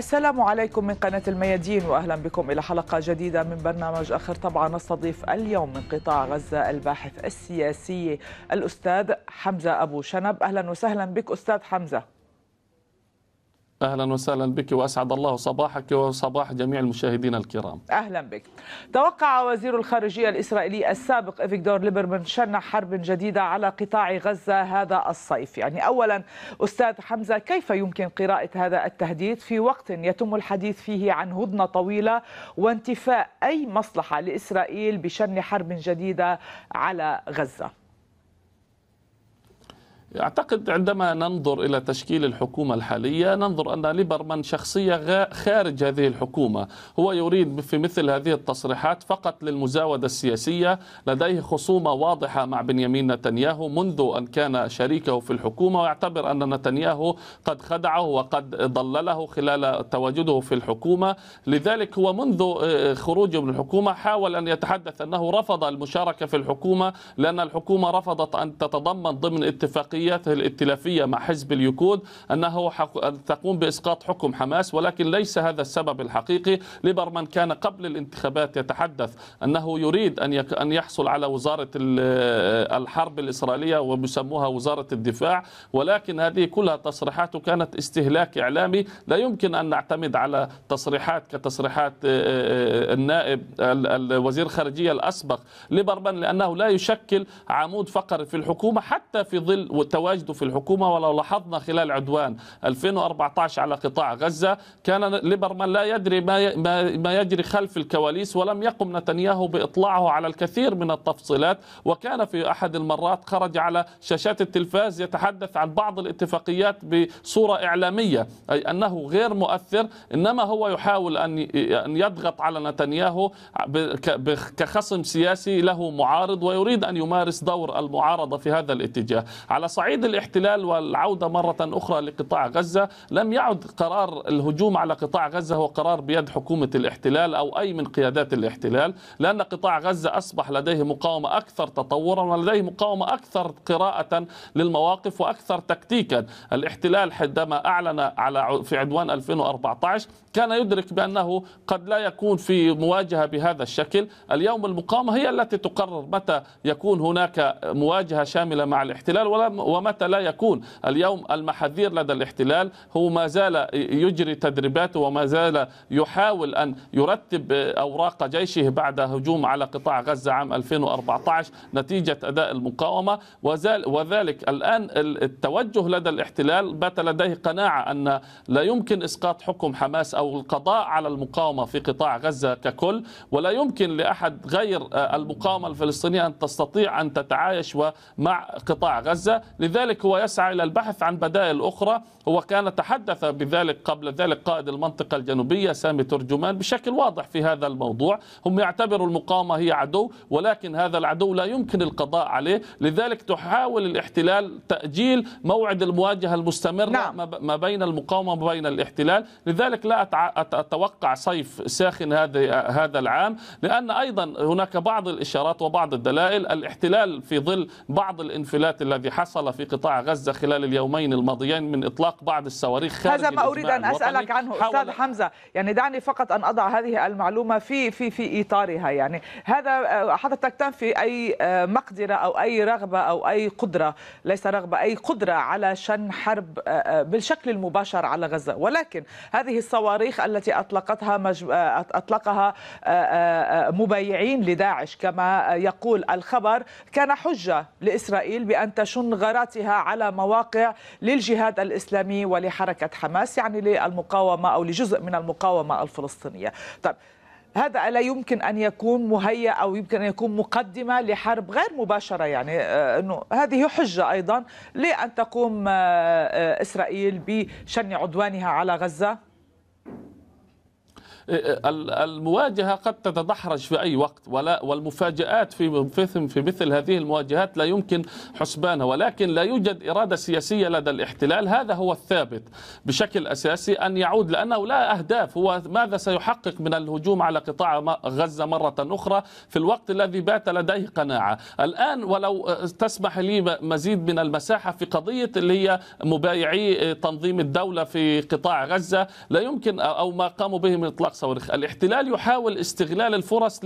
السلام عليكم من قناة الميادين وأهلا بكم إلى حلقة جديدة من برنامج آخر طبعا نستضيف اليوم من قطاع غزة الباحث السياسي الأستاذ حمزة أبو شنب أهلا وسهلا بك أستاذ حمزة اهلا وسهلا بك واسعد الله صباحك وصباح جميع المشاهدين الكرام. اهلا بك. توقع وزير الخارجيه الاسرائيلي السابق افيغدور ليبرمان شن حرب جديده على قطاع غزه هذا الصيف، يعني اولا استاذ حمزه كيف يمكن قراءه هذا التهديد في وقت يتم الحديث فيه عن هدنه طويله وانتفاء اي مصلحه لاسرائيل بشن حرب جديده على غزه؟ أعتقد عندما ننظر إلى تشكيل الحكومة الحالية ننظر أن ليبرمان شخصية خارج هذه الحكومة هو يريد في مثل هذه التصريحات فقط للمزاودة السياسية لديه خصومة واضحة مع بنيامين نتنياهو منذ أن كان شريكه في الحكومة ويعتبر أن نتنياهو قد خدعه وقد ضلله خلال تواجده في الحكومة لذلك هو منذ آه، خروجه من الحكومة حاول أن يتحدث أنه رفض المشاركة في الحكومة لأن الحكومة رفضت أن تتضمن ضمن اتفاقية اتفاقياته الائتلافية مع حزب اليكود أنه تقوم بإسقاط حكم حماس ولكن ليس هذا السبب الحقيقي ليبرمان كان قبل الانتخابات يتحدث أنه يريد أن أن يحصل على وزارة الحرب الإسرائيلية ويسموها وزارة الدفاع ولكن هذه كلها تصريحاته كانت استهلاك إعلامي لا يمكن أن نعتمد على تصريحات كتصريحات آه، آه، النائب الوزير الخارجية الأسبق ليبرمان لأنه لا يشكل عمود فقري في الحكومة حتى في ظل تواجده في الحكومة ولو لاحظنا خلال عدوان 2014 على قطاع غزة كان ليبرمان لا يدري ما ما يجري خلف الكواليس ولم يقم نتنياهو بإطلاعه على الكثير من التفصيلات وكان في أحد المرات خرج على شاشات التلفاز يتحدث عن بعض الاتفاقيات بصورة إعلامية أي أنه غير مؤثر إنما هو يحاول أن يضغط على نتنياهو كخصم سياسي له معارض ويريد أن يمارس دور المعارضة في هذا الاتجاه على صعيد الاحتلال والعودة مرة أخرى لقطاع غزة لم يعد قرار الهجوم على قطاع غزة هو قرار بيد حكومة الاحتلال أو أي من قيادات الاحتلال لأن قطاع غزة أصبح لديه مقاومة أكثر تطورا ولديه مقاومة أكثر قراءة للمواقف وأكثر تكتيكا الاحتلال عندما أعلن على في عدوان 2014 كان يدرك بأنه قد لا يكون في مواجهة بهذا الشكل اليوم المقاومه هي التي تقرر متى يكون هناك مواجهة شاملة مع الاحتلال ومتى لا يكون اليوم المحاذير لدى الاحتلال هو ما زال يجري تدريباته وما زال يحاول أن يرتب أوراق جيشه بعد هجوم على قطاع غزة عام 2014 نتيجة أداء المقاومة وذلك الآن التوجه لدى الاحتلال بات لديه قناعة أن لا يمكن إسقاط حكم حماس أو القضاء على المقاومة في قطاع غزة ككل ولا يمكن لأحد غير آه، المقاومة الفلسطينية أن تستطيع أن تتعايش مع قطاع غزة لذلك هو يسعى إلى البحث عن بدائل أخرى هو كان تحدث بذلك قبل ذلك قائد المنطقة الجنوبية سامي ترجمان بشكل واضح في هذا الموضوع هم يعتبروا المقاومة هي عدو ولكن هذا العدو لا يمكن القضاء عليه لذلك تحاول الاحتلال تأجيل موعد المواجهة المستمرة نعم. ما بين المقاومة وما بين الاحتلال لذلك لا اتوقع صيف ساخن هذا هذا العام لان ايضا هناك بعض الاشارات وبعض الدلائل الاحتلال في ظل بعض الانفلات الذي حصل في قطاع غزه خلال اليومين الماضيين من اطلاق بعض الصواريخ خارج هذا ما اريد ان اسالك عنه استاذ حمزه يعني دعني فقط ان اضع هذه المعلومه في في في اطارها يعني هذا آه، حضرتك تنفي اي آه، مقدره او اي رغبه او اي قدره ليس رغبه اي قدره على شن حرب آه، بالشكل المباشر على غزه ولكن هذه الصواريخ الصواريخ التي أطلقتها أطلقها آه، آه، آه، مبايعين لداعش كما يقول الخبر كان حجة لإسرائيل بأن تشن غاراتها على مواقع للجهاد الإسلامي ولحركة حماس يعني للمقاومة أو لجزء من المقاومة الفلسطينية طب هذا الا يمكن ان يكون مهيأ او يمكن ان يكون مقدمه لحرب غير مباشره يعني انه هذه حجه ايضا لان تقوم اسرائيل بشن عدوانها على غزه Thank you. المواجهة قد تتدحرج في أي وقت ولا والمفاجآت في في مثل هذه المواجهات لا يمكن حسبانها ولكن لا يوجد إرادة سياسية لدى الاحتلال هذا هو الثابت بشكل أساسي أن يعود لأنه لا أهداف هو ماذا سيحقق من الهجوم على قطاع غزة مرة أخرى في الوقت الذي بات لديه قناعة الآن ولو تسمح لي مزيد من المساحة في قضية اللي هي مبايعي تنظيم الدولة في قطاع غزة لا يمكن أو ما قاموا به من إطلاق صواريخ الاحتلال يحاول استغلال الفرص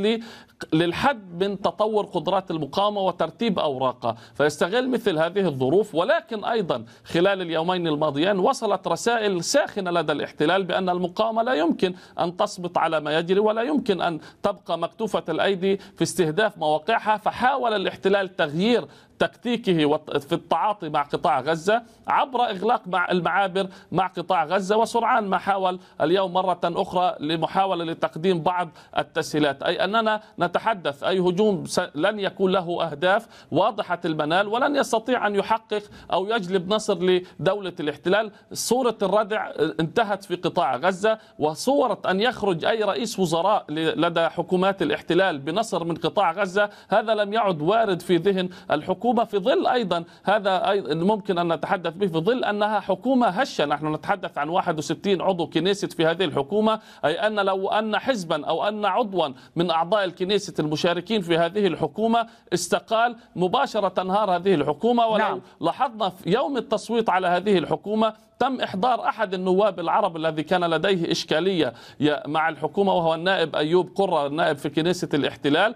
للحد من تطور قدرات المقاومة وترتيب أوراقها فيستغل مثل هذه الظروف ولكن أيضا خلال اليومين الماضيين وصلت رسائل ساخنة لدى الاحتلال بأن المقاومة لا يمكن أن تصمت على ما يجري ولا يمكن أن تبقى مكتوفة الأيدي في استهداف مواقعها فحاول الاحتلال تغيير تكتيكه في التعاطي مع قطاع غزة عبر إغلاق مع المعابر مع قطاع غزة وسرعان ما حاول اليوم مرة أخرى لمحاولة لتقديم بعض التسهيلات أي أننا نتحدث أي هجوم لن يكون له أهداف واضحة المنال ولن يستطيع أن يحقق أو يجلب نصر لدولة الاحتلال صورة الردع آه، انتهت في قطاع غزة وصورة أن يخرج أي رئيس وزراء لدى حكومات الاحتلال بنصر من قطاع غزة هذا لم يعد وارد في ذهن الحكومة حكومة في ظل أيضا هذا ممكن أن نتحدث به في ظل أنها حكومة هشة نحن نتحدث عن 61 عضو كنيسة في هذه الحكومة أي أن لو أن حزبا أو أن عضوا من أعضاء الكنيسة المشاركين في هذه الحكومة استقال مباشرة تنهار هذه الحكومة ولو نعم. لاحظنا في يوم التصويت على هذه الحكومة تم إحضار أحد النواب العرب الذي كان لديه إشكالية مع الحكومة وهو النائب أيوب قرة النائب في كنيسة الاحتلال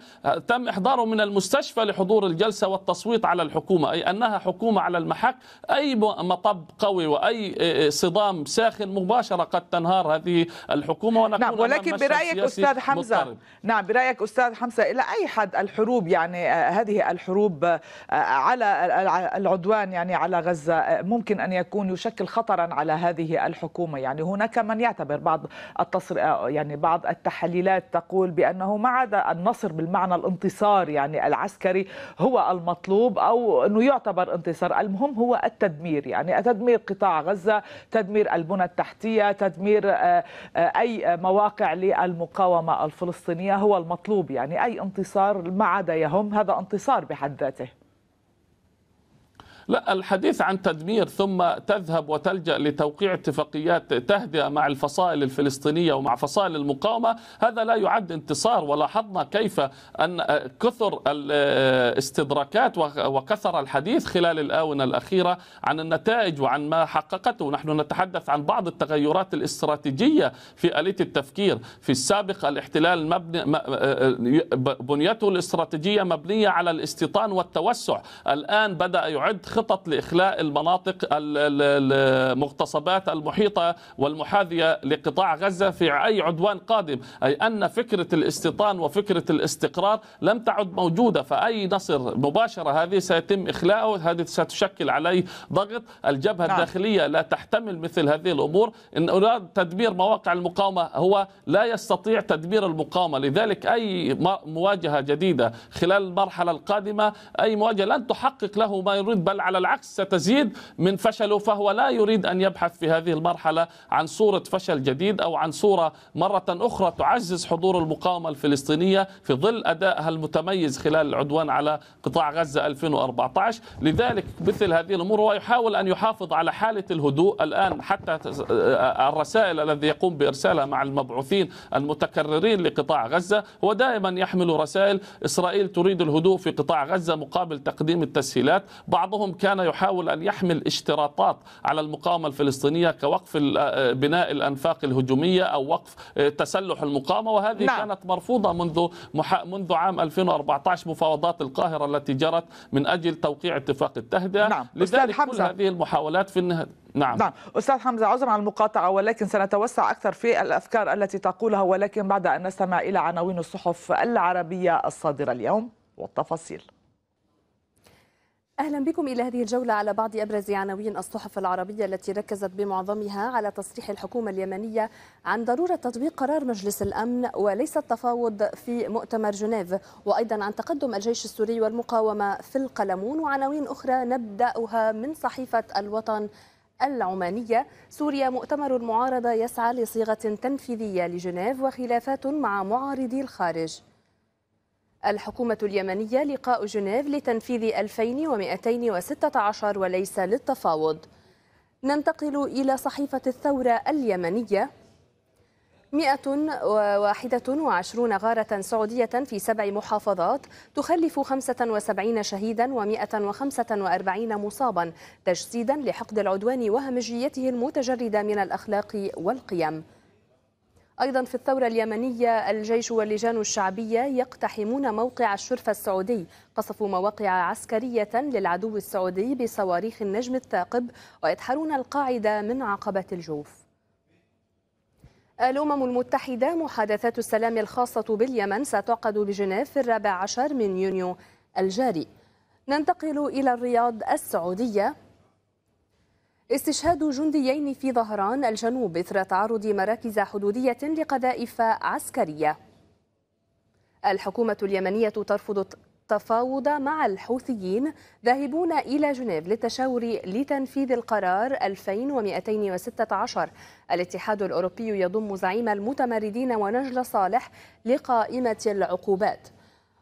تم إحضاره من المستشفى لحضور الجلسة والتصويت تفرض على الحكومة أي أنها حكومة على المحك أي مطب قوي وأي آه، آه، صدام ساخن مباشرة قد تنهار هذه الحكومة ونكون نعم ولكن برأيك أستاذ حمزة مضطرب. نعم برأيك أستاذ حمزة إلى أي حد الحروب يعني آه، هذه الحروب على العدوان يعني على غزة ممكن أن يكون يشكل خطرا على هذه الحكومة يعني هناك من يعتبر بعض التصر يعني بعض التحليلات تقول بأنه ما عدا النصر بالمعنى الانتصار يعني العسكري هو المطلوب مطلوب او انه يعتبر انتصار، المهم هو التدمير يعني تدمير قطاع غزه، تدمير البنى التحتيه، تدمير آه، آه، اي مواقع للمقاومه الفلسطينيه هو المطلوب يعني اي انتصار ما عدا يهم هذا انتصار بحد ذاته. لا الحديث عن تدمير ثم تذهب وتلجأ لتوقيع اتفاقيات تهدئة مع الفصائل الفلسطينية ومع فصائل المقاومة هذا لا يعد انتصار ولاحظنا كيف أن كثر الاستدراكات وكثر الحديث خلال الآونة الأخيرة عن النتائج وعن ما حققته نحن نتحدث عن بعض التغيرات الاستراتيجية في آلية التفكير في السابق الاحتلال مبني آه، بنيته الاستراتيجية مبنية على الاستيطان والتوسع الآن بدأ يعد خطط لإخلاء المناطق المغتصبات المحيطة والمحاذية لقطاع غزة في أي عدوان قادم أي أن فكرة الاستيطان وفكرة الاستقرار لم تعد موجودة فأي نصر مباشرة هذه سيتم إخلاؤه هذه ستشكل عليه ضغط الجبهة نعم. الداخلية لا تحتمل مثل هذه الأمور إن أراد تدمير مواقع المقاومة هو لا يستطيع تدمير المقاومة لذلك أي مواجهة جديدة خلال المرحلة القادمة أي مواجهة لن تحقق له ما يريد بل على العكس ستزيد من فشله فهو لا يريد أن يبحث في هذه المرحلة عن صورة فشل جديد أو عن صورة مرة أخرى تعزز حضور المقاومة الفلسطينية في ظل أدائها المتميز خلال العدوان على قطاع غزة 2014 لذلك مثل هذه الأمور ويحاول أن يحافظ على حالة الهدوء الآن حتى الرسائل الذي يقوم بإرسالها مع المبعوثين المتكررين لقطاع غزة هو دائما يحمل رسائل إسرائيل تريد الهدوء في قطاع غزة مقابل تقديم التسهيلات بعضهم كان يحاول أن يحمل اشتراطات على المقاومة الفلسطينية كوقف آه، بناء الأنفاق الهجومية أو وقف آه، تسلح المقاومة وهذه نعم. كانت مرفوضة منذ مح... منذ عام 2014 مفاوضات القاهرة التي جرت من أجل توقيع اتفاق التهدئة نعم. لذلك كل هذه المحاولات في النهاية نعم نعم استاذ حمزه عذرا عن المقاطعه ولكن سنتوسع اكثر في الافكار التي تقولها ولكن بعد ان نستمع الى عناوين الصحف العربيه الصادره اليوم والتفاصيل أهلا بكم إلى هذه الجولة على بعض أبرز عناوين الصحف العربية التي ركزت بمعظمها على تصريح الحكومة اليمنية عن ضرورة تطبيق قرار مجلس الأمن وليس التفاوض في مؤتمر جنيف وأيضا عن تقدم الجيش السوري والمقاومة في القلمون وعناوين أخرى نبدأها من صحيفة الوطن العمانية سوريا مؤتمر المعارضة يسعى لصيغة تنفيذية لجنيف وخلافات مع معارضي الخارج الحكومة اليمنية لقاء جنيف لتنفيذ 2216 وليس للتفاوض ننتقل إلى صحيفة الثورة اليمنية 121 غارة سعودية في سبع محافظات تخلف 75 شهيدا و145 مصابا تجسيدا لحقد العدوان وهمجيته المتجردة من الأخلاق والقيم أيضا في الثورة اليمنية الجيش واللجان الشعبية يقتحمون موقع الشرفة السعودي قصفوا مواقع عسكرية للعدو السعودي بصواريخ النجم الثاقب ويدحرون القاعدة من عقبة الجوف الأمم المتحدة محادثات السلام الخاصة باليمن ستعقد بجنيف في الرابع عشر من يونيو الجاري ننتقل إلى الرياض السعودية استشهاد جنديين في ظهران الجنوب إثر تعرض مراكز حدودية لقذائف عسكرية الحكومة اليمنية ترفض التفاوض مع الحوثيين ذاهبون إلى جنيف للتشاور لتنفيذ القرار 2216 الاتحاد الأوروبي يضم زعيم المتمردين ونجل صالح لقائمة العقوبات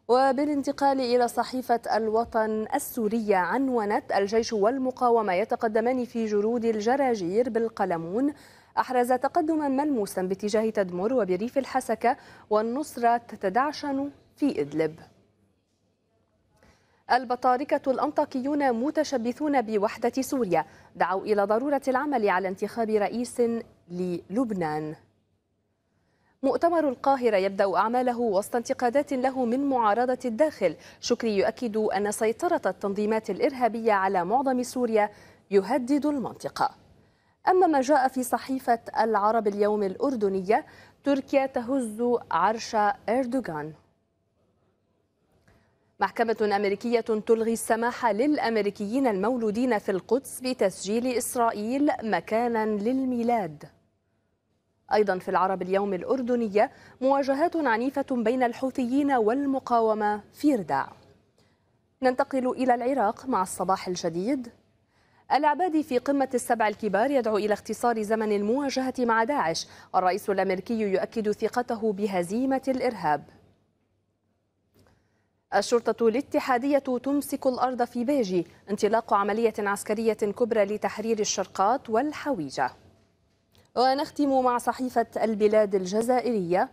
وبالانتقال إلى صحيفة الوطن السورية عنونت الجيش والمقاومة يتقدمان في جرود الجراجير بالقلمون أحرز تقدما ملموسا باتجاه تدمر وبريف الحسكة والنصرة تتدعشن في إدلب البطاركة الأنطاكيون متشبثون بوحدة سوريا دعوا إلى ضرورة العمل على انتخاب رئيس للبنان مؤتمر القاهرة يبدأ أعماله وسط انتقادات له من معارضة الداخل شكري يؤكد أن سيطرة التنظيمات الإرهابية على معظم سوريا يهدد المنطقة أما ما جاء في صحيفة العرب اليوم الأردنية تركيا تهز عرش إردوغان محكمة أمريكية تلغي السماح للأمريكيين المولودين في القدس بتسجيل إسرائيل مكانا للميلاد أيضا في العرب اليوم الأردنية مواجهات عنيفة بين الحوثيين والمقاومة في رداع ننتقل إلى العراق مع الصباح الجديد العبادي في قمة السبع الكبار يدعو إلى اختصار زمن المواجهة مع داعش الرئيس الأمريكي يؤكد ثقته بهزيمة الإرهاب الشرطة الاتحادية تمسك الأرض في بيجي انطلاق عملية عسكرية كبرى لتحرير الشرقات والحويجة ونختم مع صحيفة البلاد الجزائرية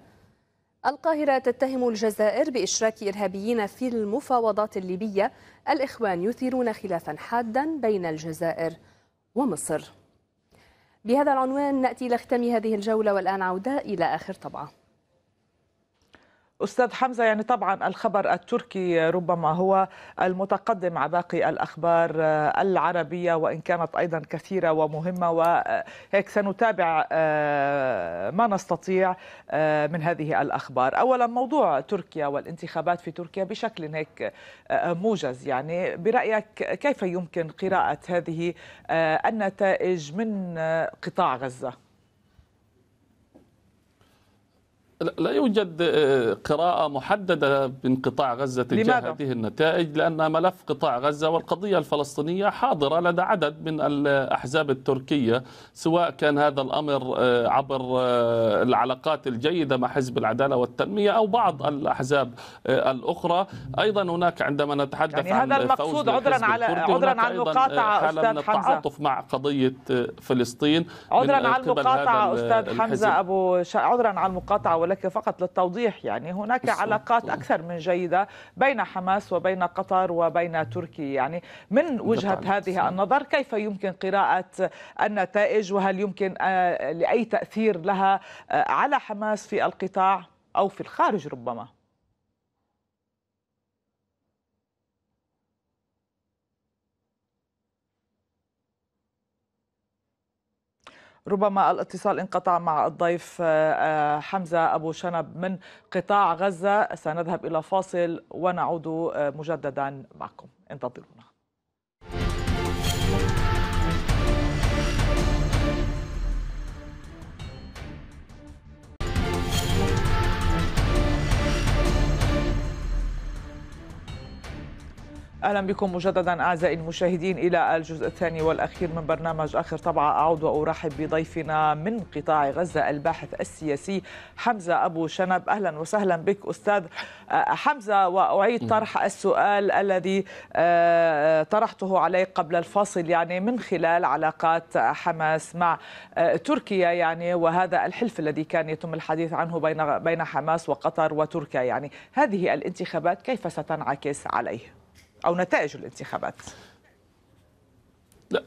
القاهرة تتهم الجزائر بإشراك إرهابيين في المفاوضات الليبية الإخوان يثيرون خلافا حادا بين الجزائر ومصر بهذا العنوان نأتي لختم هذه الجولة والآن عودة إلى آخر طبعة أستاذ حمزة يعني طبعا الخبر التركي ربما هو المتقدم على باقي الأخبار العربية وإن كانت أيضا كثيرة ومهمة وهيك سنتابع آه، ما نستطيع آه، من هذه الأخبار أولا موضوع تركيا والانتخابات في تركيا بشكل هيك آه، موجز يعني برأيك كيف يمكن قراءة هذه النتائج من قطاع غزة؟ لا يوجد آه، قراءة محددة بانقطاع غزة تجاه هذه النتائج لأن ملف قطاع غزة والقضية الفلسطينية حاضرة لدى عدد من الأحزاب التركية سواء كان هذا الأمر آه، عبر آه، العلاقات الجيدة مع حزب العدالة والتنمية أو بعض الأحزاب الأخرى أيضا هناك عندما نتحدث يعني عن هذا المقصود عذرا على عذرا عن المقاطعة أستاذ حمزة التعاطف مع قضية فلسطين عذرا عن المقاطعة أستاذ حمزة أبو ش... عذرا عن المقاطعة لك فقط للتوضيح يعني هناك علاقات أكثر من جيدة بين حماس وبين قطر وبين تركيا يعني من وجهة هذه النظر كيف يمكن قراءة النتائج وهل يمكن آه، لأي تأثير لها آه، على حماس في القطاع أو في الخارج ربما ربما الاتصال انقطع مع الضيف آه، آه، حمزة أبو شنب من قطاع غزة سنذهب إلى فاصل ونعود آه، مجددا معكم انتظرونا أهلا بكم مجددا أعزائي المشاهدين إلى الجزء الثاني والأخير من برنامج آخر طبعة أعود وأرحب بضيفنا من قطاع غزة الباحث السياسي حمزة أبو شنب أهلا وسهلا بك أستاذ آه، حمزة وأعيد طرح السؤال الذي آه، طرحته عليك قبل الفاصل يعني من خلال علاقات حماس مع آه، تركيا يعني وهذا الحلف الذي كان يتم الحديث عنه بين بين حماس وقطر وتركيا يعني هذه الانتخابات كيف ستنعكس عليه؟ أو نتائج الانتخابات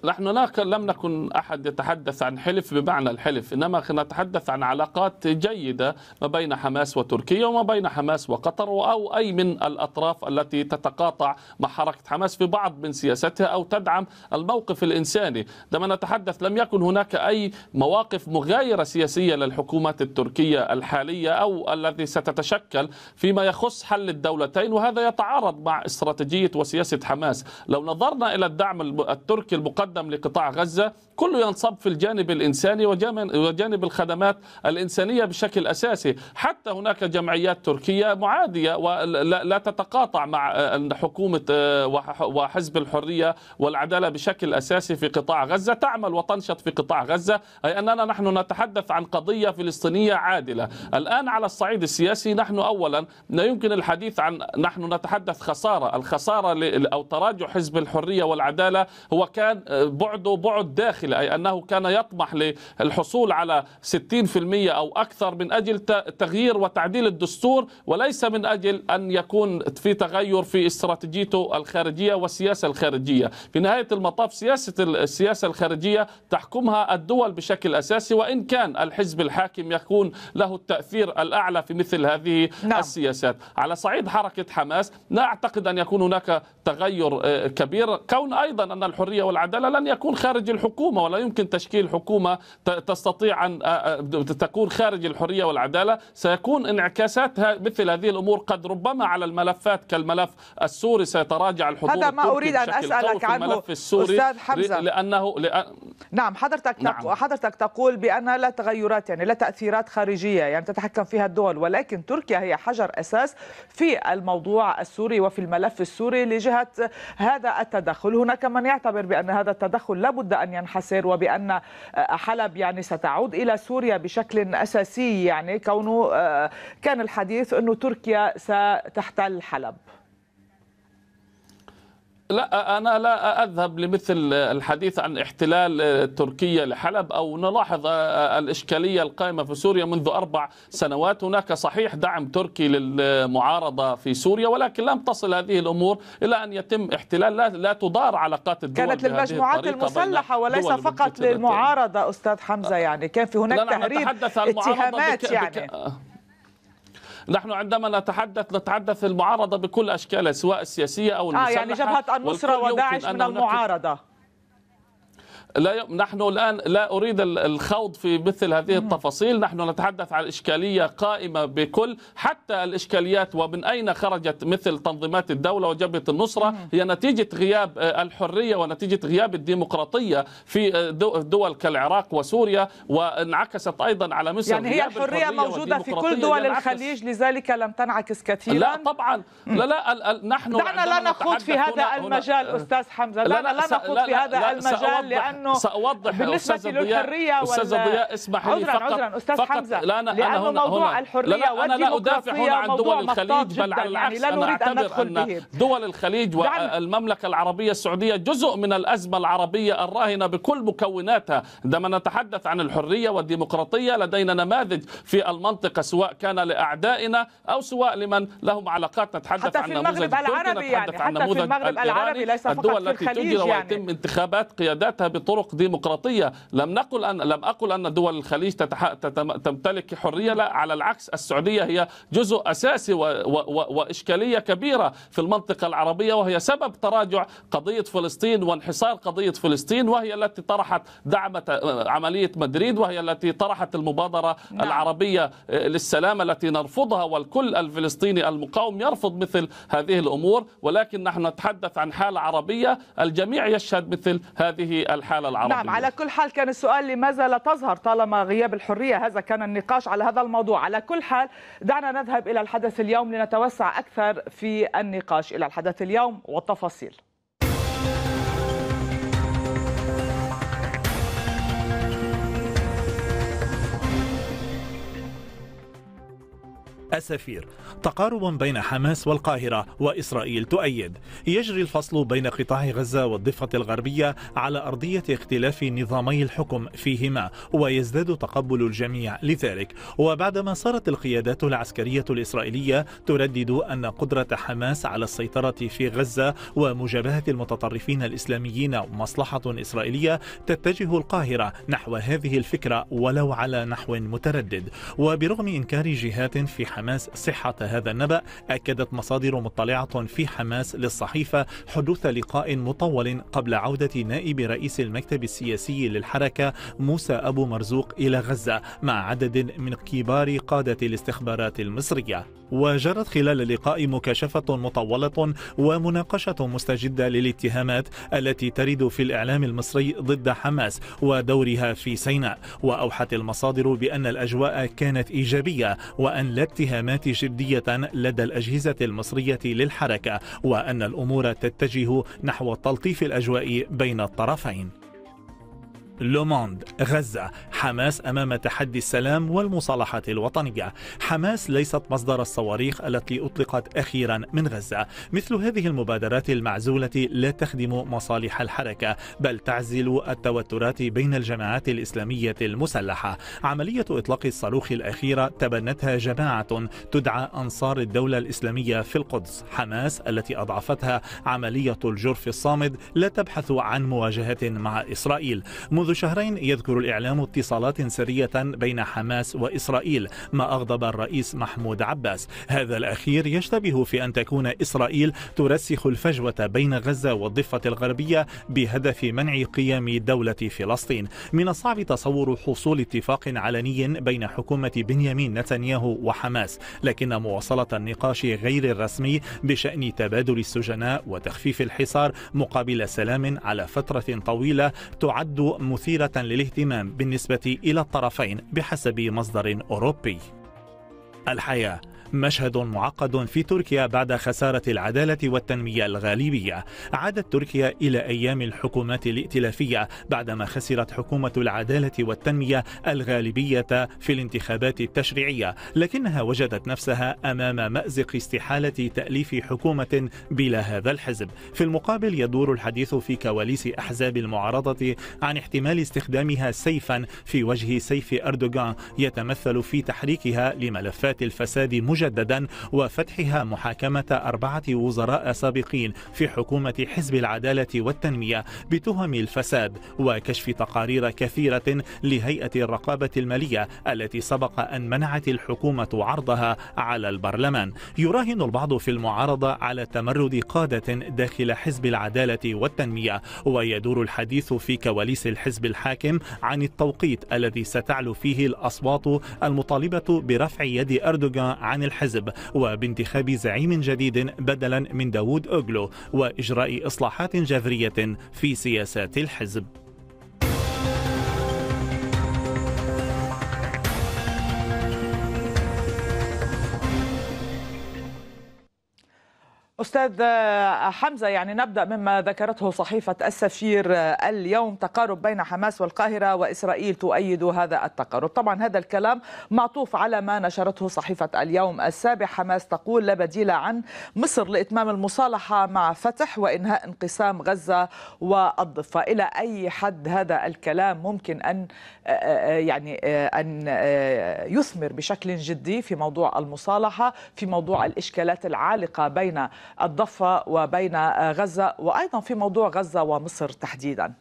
نحن لا لم نكن احد يتحدث عن حلف بمعنى الحلف انما نتحدث عن علاقات جيده ما بين حماس وتركيا وما بين حماس وقطر او اي من الاطراف التي تتقاطع مع حركه حماس في بعض من سياستها او تدعم الموقف الانساني عندما نتحدث لم يكن هناك اي مواقف مغايره سياسيه للحكومات التركيه الحاليه او التي ستتشكل فيما يخص حل الدولتين وهذا يتعارض مع استراتيجيه وسياسه حماس لو نظرنا الى الدعم التركي تقدم لقطاع غزة كله ينصب في الجانب الإنساني وجانب الخدمات الإنسانية بشكل أساسي حتى هناك جمعيات تركية معادية ولا تتقاطع مع آه، حكومة آه، وحزب الحرية والعدالة بشكل أساسي في قطاع غزة تعمل وتنشط في قطاع غزة أي أننا نحن نتحدث عن قضية فلسطينية عادلة الآن على الصعيد السياسي نحن أولا لا يمكن الحديث عن نحن نتحدث خسارة الخسارة أو تراجع حزب الحرية والعدالة هو كان كان بعده بعد داخلي أي أنه كان يطمح للحصول على 60% أو أكثر من أجل تغيير وتعديل الدستور وليس من أجل أن يكون في تغير في استراتيجيته الخارجية والسياسة الخارجية في نهاية المطاف سياسة السياسة الخارجية تحكمها الدول بشكل أساسي وإن كان الحزب الحاكم يكون له التأثير الأعلى في مثل هذه نعم. السياسات على صعيد حركة حماس لا أعتقد أن يكون هناك تغير آه، كبير كون أيضا أن الحرية والعدالة المعدلة لن يكون خارج الحكومة ولا يمكن تشكيل حكومة تستطيع أن تكون خارج الحرية والعدالة سيكون انعكاساتها مثل هذه الأمور قد ربما على الملفات كالملف السوري سيتراجع الحضور هذا ما أريد أن أسألك عنه الملف السوري أستاذ حمزة لأنه لأن نعم حضرتك نعم. حضرتك تقول بأن لا تغيرات يعني لا تأثيرات خارجية يعني تتحكم فيها الدول ولكن تركيا هي حجر أساس في الموضوع السوري وفي الملف السوري لجهة هذا التدخل هناك من يعتبر بأن هذا التدخل لابد أن ينحسر وبأن آه، حلب يعني ستعود إلى سوريا بشكل أساسي يعني كونه آه، كان الحديث أنه تركيا ستحتل حلب لا أنا لا أذهب لمثل الحديث عن احتلال تركيا لحلب أو نلاحظ الإشكالية القائمة في سوريا منذ أربع سنوات هناك صحيح دعم تركي للمعارضة في سوريا ولكن لم تصل هذه الأمور إلى أن يتم احتلال لا, لا تدار علاقات الدول كانت للمجموعات المسلحة وليس فقط للمعارضة أستاذ حمزة يعني كان في هناك تهريب اتهامات يعني آه. نحن عندما نتحدث نتحدث المعارضة بكل أشكالها سواء السياسية أو المسلحة آه يعني جبهة النصرة وداعش من المعارضة لا نحن الآن لا أريد الخوض في مثل هذه التفاصيل نحن نتحدث عن إشكالية قائمة بكل حتى الإشكاليات ومن أين خرجت مثل تنظيمات الدولة وجبهة النصرة هي نتيجة غياب آه، الحرية ونتيجة غياب الديمقراطية في آه، دول كالعراق وسوريا وانعكست أيضا على مصر يعني هي الحرية موجودة في كل دول الخليج لذلك لم تنعكس كثيرا لا طبعا لا لا نحن دعنا لا نخوض في هذا المجال أستاذ حمزة دعنا لا نخوض في هذا المجال لأن لانه ساوضح بالنسبه للحريه استاذ ضياء اسمح لي عذرا فقط عذرا استاذ فقط حمزه لا أنا لانه هنا موضوع هنا الحريه لا, لا انا لا ادافع هنا عن دول الخليج بل على يعني العكس يعني انا اعتبر أن, أن دول الخليج نعم. والمملكه العربيه السعوديه جزء من الازمه العربيه الراهنه بكل مكوناتها عندما نتحدث عن الحريه والديمقراطيه لدينا نماذج في المنطقه سواء كان لاعدائنا او سواء لمن لهم علاقات نتحدث عن نموذج العربي يعني حتى في المغرب العربي ليس فقط الدول التي تجرى يعني. ويتم انتخابات قياداتها بطرق طرق ديمقراطيه لم نقل ان لم اقل ان دول الخليج تتح... تتم... تمتلك حريه لا على العكس السعوديه هي جزء اساسي و... و... و... واشكاليه كبيره في المنطقه العربيه وهي سبب تراجع قضيه فلسطين وانحصار قضيه فلسطين وهي التي طرحت دعم آه، عمليه مدريد وهي التي طرحت المبادره نعم. العربيه آه، للسلام التي نرفضها والكل الفلسطيني المقاوم يرفض مثل هذه الامور ولكن نحن نتحدث عن حاله عربيه الجميع يشهد مثل هذه الحاله العربية نعم على كل حال كان السؤال لماذا لا تظهر طالما غياب الحرية هذا كان النقاش على هذا الموضوع على كل حال دعنا نذهب إلى الحدث اليوم لنتوسع أكثر في النقاش إلى الحدث اليوم والتفاصيل أسافير تقارب بين حماس والقاهرة وإسرائيل تؤيد يجري الفصل بين قطاع غزة والضفة الغربية على أرضية اختلاف نظامي الحكم فيهما ويزداد تقبل الجميع لذلك وبعدما صارت القيادات العسكرية الإسرائيلية تردد أن قدرة حماس على السيطرة في غزة ومجابهة المتطرفين الإسلاميين مصلحة إسرائيلية تتجه القاهرة نحو هذه الفكرة ولو على نحو متردد وبرغم إنكار جهات في حماس صحة هذا النبأ أكدت مصادر مطلعة في حماس للصحيفة حدوث لقاء مطول قبل عودة نائب رئيس المكتب السياسي للحركة موسى أبو مرزوق إلى غزة مع عدد من كبار قادة الاستخبارات المصرية وجرت خلال اللقاء مكاشفة مطولة ومناقشة مستجدة للاتهامات التي ترد في الإعلام المصري ضد حماس ودورها في سيناء وأوحت المصادر بأن الأجواء كانت إيجابية وأن لا اتهامات جدية لدى الأجهزة المصرية للحركة وأن الأمور تتجه نحو تلطيف الأجواء بين الطرفين لوموند غزة حماس أمام تحدي السلام والمصالحة الوطنية حماس ليست مصدر الصواريخ التي أطلقت أخيرا من غزة مثل هذه المبادرات المعزولة لا تخدم مصالح الحركة بل تعزل التوترات بين الجماعات الإسلامية المسلحة عملية إطلاق الصاروخ الأخيرة تبنتها جماعة تدعى أنصار الدولة الإسلامية في القدس حماس التي أضعفتها عملية الجرف الصامد لا تبحث عن مواجهة مع إسرائيل منذ منذ شهرين يذكر الإعلام اتصالات سرية بين حماس وإسرائيل ما أغضب الرئيس محمود عباس هذا الأخير يشتبه في أن تكون إسرائيل ترسخ الفجوة بين غزة والضفة الغربية بهدف منع قيام دولة فلسطين من الصعب تصور حصول اتفاق علني بين حكومة بنيامين نتنياهو وحماس لكن مواصلة النقاش غير الرسمي بشأن تبادل السجناء وتخفيف الحصار مقابل سلام على فترة طويلة تعد مثيرة للاهتمام بالنسبة إلى الطرفين بحسب مصدر أوروبي الحياة مشهد معقد في تركيا بعد خسارة العدالة والتنمية الغالبية عادت تركيا إلى أيام الحكومات الائتلافية بعدما خسرت حكومة العدالة والتنمية الغالبية في الانتخابات التشريعية لكنها وجدت نفسها أمام مأزق استحالة تأليف حكومة بلا هذا الحزب في المقابل يدور الحديث في كواليس أحزاب المعارضة عن احتمال استخدامها سيفا في وجه سيف أردوغان يتمثل في تحريكها لملفات الفساد مجددا وفتحها محاكمة أربعة وزراء سابقين في حكومة حزب العدالة والتنمية بتهم الفساد وكشف تقارير كثيرة لهيئة الرقابة المالية التي سبق أن منعت الحكومة عرضها على البرلمان يراهن البعض في المعارضة على تمرد قادة داخل حزب العدالة والتنمية ويدور الحديث في كواليس الحزب الحاكم عن التوقيت الذي ستعلو فيه الأصوات المطالبة برفع يد أردوغان عن الحزب وبانتخاب زعيم جديد بدلا من داوود أوغلو وإجراء إصلاحات جذرية في سياسات الحزب أستاذ حمزة يعني نبدأ مما ذكرته صحيفة السفير اليوم تقارب بين حماس والقاهرة وإسرائيل تؤيد هذا التقارب طبعا هذا الكلام معطوف على ما نشرته صحيفة اليوم السابع حماس تقول لا بديل عن مصر لإتمام المصالحة مع فتح وإنهاء انقسام غزة والضفة إلى أي حد هذا الكلام ممكن أن يعني أن يثمر بشكل جدي في موضوع المصالحة في موضوع الإشكالات العالقة بين الضفة وبين غزة وأيضا في موضوع غزة ومصر تحديدا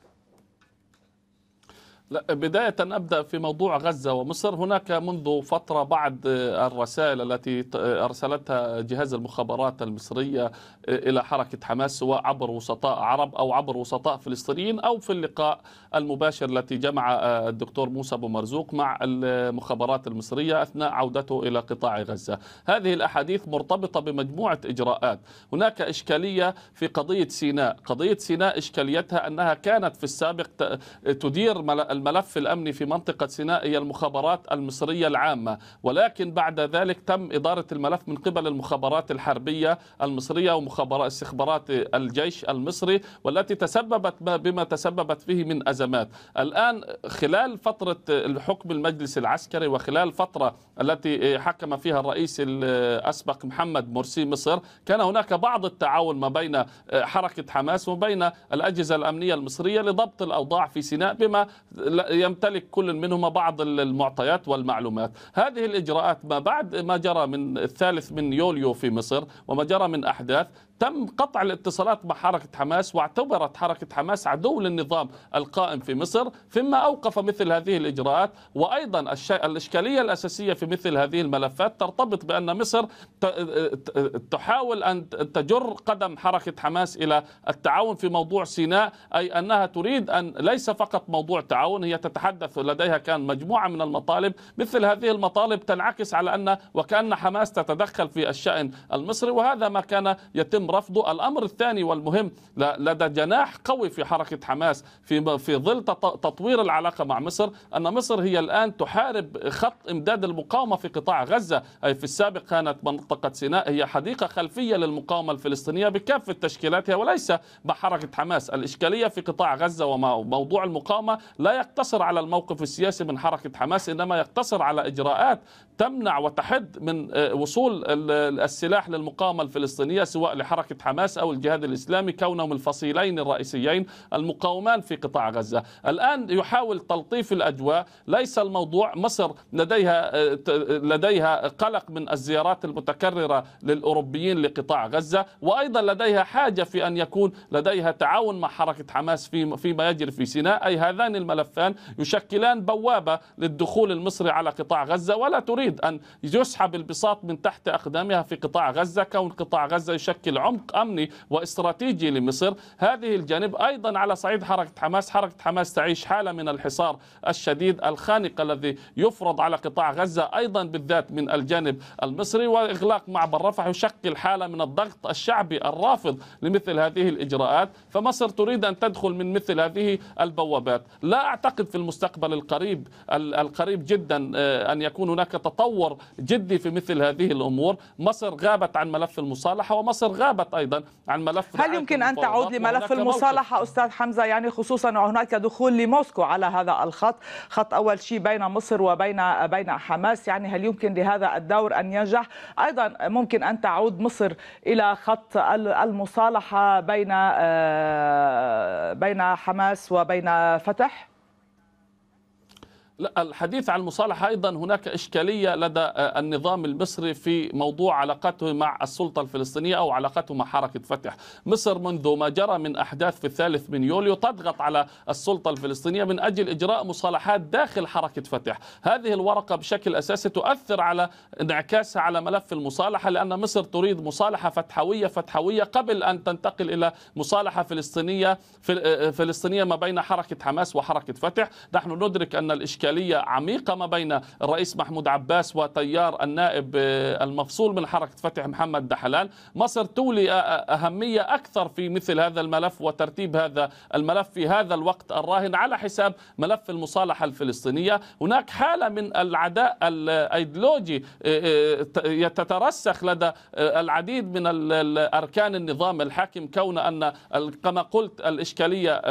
لا بداية أبدأ في موضوع غزة ومصر هناك منذ فترة بعد الرسائل التي أرسلتها جهاز المخابرات المصرية إلى حركة حماس سواء عبر وسطاء عرب أو عبر وسطاء فلسطينيين أو في اللقاء المباشر التي جمع آه، الدكتور موسى أبو مرزوق مع المخابرات المصرية أثناء عودته إلى قطاع غزة هذه الأحاديث مرتبطة بمجموعة إجراءات هناك إشكالية في قضية سيناء قضية سيناء إشكاليتها أنها كانت في السابق تدير الملف الأمني في منطقة سيناء هي المخابرات المصرية العامة ولكن بعد ذلك تم إدارة الملف من قبل المخابرات الحربية المصرية ومخابرات استخبارات الجيش المصري والتي تسببت بما تسببت فيه من أزمات الآن خلال فترة الحكم المجلس العسكري وخلال فترة التي حكم فيها الرئيس الأسبق محمد مرسي مصر كان هناك بعض التعاون ما بين حركة حماس وبين الأجهزة الأمنية المصرية لضبط الأوضاع في سيناء بما يمتلك كل منهما بعض المعطيات والمعلومات هذه الإجراءات ما بعد ما جرى من الثالث من يوليو في مصر وما جرى من أحداث تم قطع الاتصالات مع حركة حماس واعتبرت حركة حماس عدو للنظام القائم في مصر مما أوقف مثل هذه الإجراءات وأيضا الإشكالية الأساسية في مثل هذه الملفات ترتبط بأن مصر تحاول أن تجر قدم حركة حماس إلى التعاون في موضوع سيناء أي أنها تريد أن ليس فقط موضوع تعاون هي تتحدث لديها كان مجموعة من المطالب مثل هذه المطالب تنعكس على أن وكأن حماس تتدخل في الشأن المصري وهذا ما كان يتم يتم رفضه الأمر الثاني والمهم لدى جناح قوي في حركة حماس في, في ظل تطوير العلاقة مع مصر أن مصر هي الآن تحارب خط إمداد المقاومة في قطاع غزة أي في السابق كانت منطقة سيناء هي حديقة خلفية للمقاومة الفلسطينية بكافة تشكيلاتها وليس بحركة حماس الإشكالية في قطاع غزة وموضوع المقاومة لا يقتصر على الموقف السياسي من حركة حماس إنما يقتصر على إجراءات تمنع وتحد من آه، وصول السلاح للمقاومة الفلسطينية سواء لحركة حماس أو الجهاد الإسلامي كونهم الفصيلين الرئيسيين المقاومان في قطاع غزة الآن يحاول تلطيف الأجواء ليس الموضوع مصر لديها آه، لديها قلق من الزيارات المتكررة للأوروبيين لقطاع غزة وأيضا لديها حاجة في أن يكون لديها تعاون مع حركة حماس فيما يجري في سيناء أي هذان الملفان يشكلان بوابة للدخول المصري على قطاع غزة ولا تريد تريد أن يسحب البساط من تحت أقدامها في قطاع غزة كون قطاع غزة يشكل عمق أمني واستراتيجي لمصر هذه الجانب أيضا على صعيد حركة حماس حركة حماس تعيش حالة من الحصار الشديد الخانق الذي يفرض على قطاع غزة أيضا بالذات من الجانب المصري وإغلاق معبر رفح يشكل حالة من الضغط الشعبي الرافض لمثل هذه الإجراءات فمصر تريد أن تدخل من مثل هذه البوابات لا أعتقد في المستقبل القريب القريب جدا آه، أن يكون هناك تطور تطور جدي في مثل هذه الامور مصر غابت عن ملف المصالحه ومصر غابت ايضا عن ملف هل يمكن ان تعود لملف المصالحه موقف. استاذ حمزه يعني خصوصا وهناك دخول لموسكو على هذا الخط خط اول شيء بين مصر وبين بين حماس يعني هل يمكن لهذا الدور ان ينجح ايضا ممكن ان تعود مصر الى خط المصالحه بين آه، بين حماس وبين فتح لا الحديث عن المصالحة أيضا هناك إشكالية لدى آه، النظام المصري في موضوع علاقته مع السلطة الفلسطينية أو علاقته مع حركة فتح مصر منذ ما جرى من أحداث في الثالث من يوليو تضغط على السلطة الفلسطينية من أجل إجراء مصالحات داخل حركة فتح هذه الورقة بشكل أساسي تؤثر على انعكاسها على ملف المصالحة لأن مصر تريد مصالحة فتحوية فتحوية قبل أن تنتقل إلى مصالحة فلسطينية آه، فلسطينية ما بين حركة حماس وحركة فتح نحن ندرك أن الإشكالية إشكالية عميقة ما بين الرئيس محمود عباس وتيار النائب آه، المفصول من حركة فتح محمد دحلان مصر تولي آه، آه، أهمية أكثر في مثل هذا الملف وترتيب هذا الملف في هذا الوقت الراهن على حساب ملف المصالحة الفلسطينية هناك حالة من العداء الأيديولوجي تترسخ لدى العديد من أركان النظام الحاكم كون أن كما قلت الإشكالية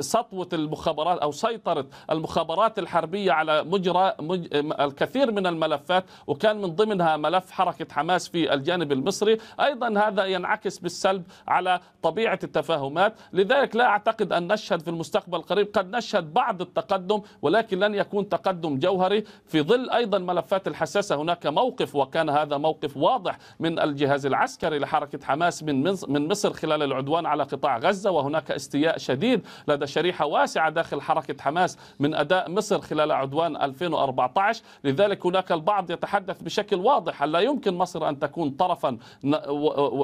سطوة المخابرات أو سيطرة المخابرات الحربية على مجرى مج... الكثير من الملفات وكان من ضمنها ملف حركة حماس في الجانب المصري أيضا هذا ينعكس بالسلب على طبيعة التفاهمات لذلك لا أعتقد أن نشهد في المستقبل القريب قد نشهد بعض التقدم ولكن لن يكون تقدم جوهري في ظل أيضا ملفات الحساسة هناك موقف وكان هذا موقف واضح من الجهاز العسكري لحركة حماس من من مصر خلال العدوان على قطاع غزة وهناك استياء شديد لدى شريحة واسعة داخل حركة حماس من أداء مصر مصر خلال عدوان 2014 لذلك هناك البعض يتحدث بشكل واضح لا يمكن مصر أن تكون طرفا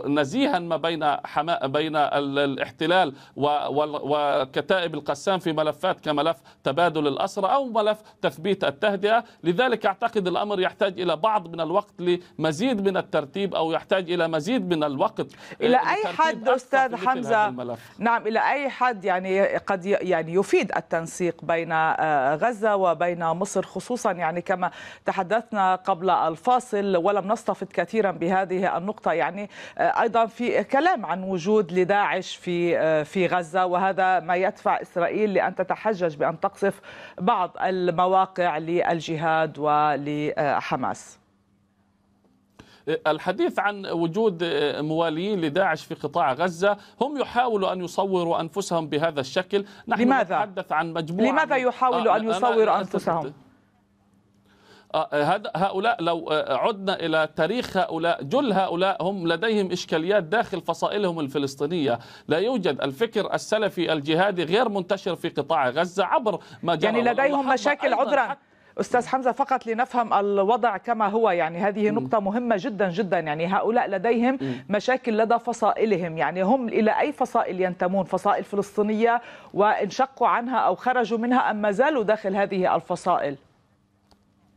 نزيها ما بين حما... بين الاحتلال وكتائب القسام في ملفات كملف تبادل الأسرى أو ملف تثبيت التهدئة لذلك أعتقد الأمر يحتاج إلى بعض من الوقت لمزيد من الترتيب أو يحتاج إلى مزيد من الوقت إلى آه، أي حد أستاذ حمزة نعم إلى أي حد يعني قد يعني يفيد التنسيق بين آه، غزة غزة وبين مصر خصوصا يعني كما تحدثنا قبل الفاصل ولم نستفد كثيرا بهذه النقطة يعني آه، أيضا في كلام عن وجود لداعش في آه، في غزة وهذا ما يدفع إسرائيل لأن تتحجج بأن تقصف بعض المواقع للجهاد ولحماس الحديث عن وجود مواليين لداعش في قطاع غزة هم يحاولوا أن يصوروا أنفسهم بهذا الشكل نحن لماذا؟ نتحدث عن مجموعة لماذا يحاولوا آه، أن يصوروا أنفسهم؟ آه، هؤلاء لو آه، عدنا إلى تاريخ هؤلاء جل هؤلاء هم لديهم إشكاليات داخل فصائلهم الفلسطينية لا يوجد الفكر السلفي الجهادي غير منتشر في قطاع غزة عبر ما جرى يعني لديهم مشاكل عذرا استاذ حمزه فقط لنفهم الوضع كما هو يعني هذه نقطه مهمه جدا جدا يعني هؤلاء لديهم مشاكل لدى فصائلهم يعني هم الى اي فصائل ينتمون فصائل فلسطينيه وانشقوا عنها او خرجوا منها ام ما زالوا داخل هذه الفصائل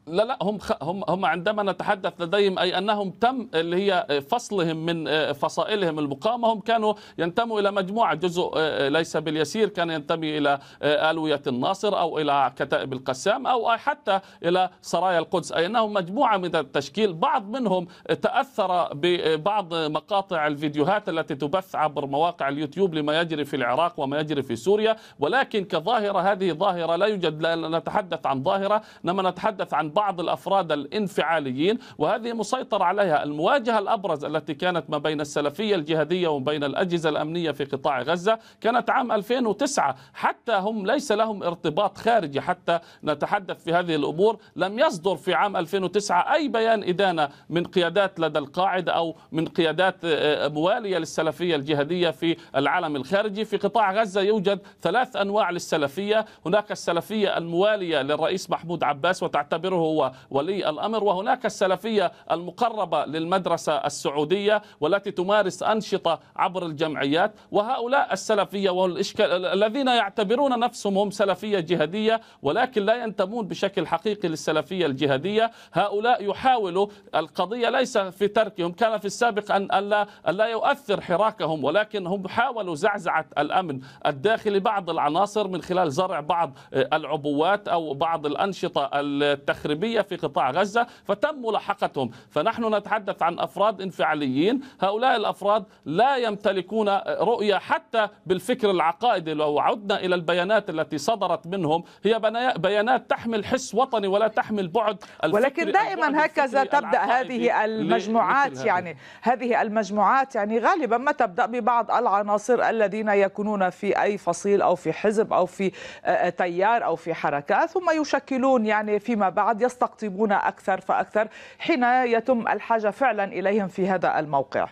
لا لا هم خ... هم هم عندما نتحدث لديهم اي انهم تم اللي هي فصلهم من آه، فصائلهم المقامه هم كانوا ينتموا الى مجموعه جزء آه، ليس باليسير كان ينتمي الى آه، الويه الناصر او الى كتائب القسام او حتى الى سرايا القدس اي انهم مجموعه من التشكيل بعض منهم تاثر ببعض مقاطع الفيديوهات التي تبث عبر مواقع اليوتيوب لما يجري في العراق وما يجري في سوريا ولكن كظاهره هذه ظاهره لا يوجد لا نتحدث عن ظاهره انما نتحدث عن بعض الأفراد الانفعاليين وهذه مسيطر عليها المواجهة الأبرز التي كانت ما بين السلفية الجهادية وما بين الأجهزة الأمنية في قطاع غزة كانت عام 2009 حتى هم ليس لهم ارتباط خارجي حتى نتحدث في هذه الأمور لم يصدر في عام 2009 أي بيان إدانة من قيادات لدى القاعدة أو من قيادات آه، آه، موالية للسلفية الجهادية في العالم الخارجي في قطاع غزة يوجد ثلاث أنواع للسلفية هناك السلفية الموالية للرئيس محمود عباس وتعتبره هو ولي الأمر وهناك السلفية المقربة للمدرسة السعودية والتي تمارس أنشطة عبر الجمعيات وهؤلاء السلفية والإشكال الذين يعتبرون نفسهم هم سلفية جهادية ولكن لا ينتمون بشكل حقيقي للسلفية الجهادية هؤلاء يحاولوا القضية ليس في تركهم كان في السابق أن لا, أن لا يؤثر حراكهم ولكن هم حاولوا زعزعة الأمن الداخلي بعض العناصر من خلال زرع بعض العبوات أو بعض الأنشطة التخريبية المغربية في قطاع غزة فتم ملاحقتهم فنحن نتحدث عن أفراد انفعاليين هؤلاء الأفراد لا يمتلكون رؤية حتى بالفكر العقائدي لو عدنا إلى البيانات التي صدرت منهم هي بيانات تحمل حس وطني ولا تحمل بعد ولكن دائما هكذا تبدأ هذه المجموعات يعني هذه المجموعات يعني غالبا ما تبدأ ببعض العناصر الذين يكونون في أي فصيل أو في حزب أو في آه، آه، تيار أو في حركة ثم يشكلون يعني فيما بعد يستقطبون أكثر فأكثر حين يتم الحاجة فعلا إليهم في هذا الموقع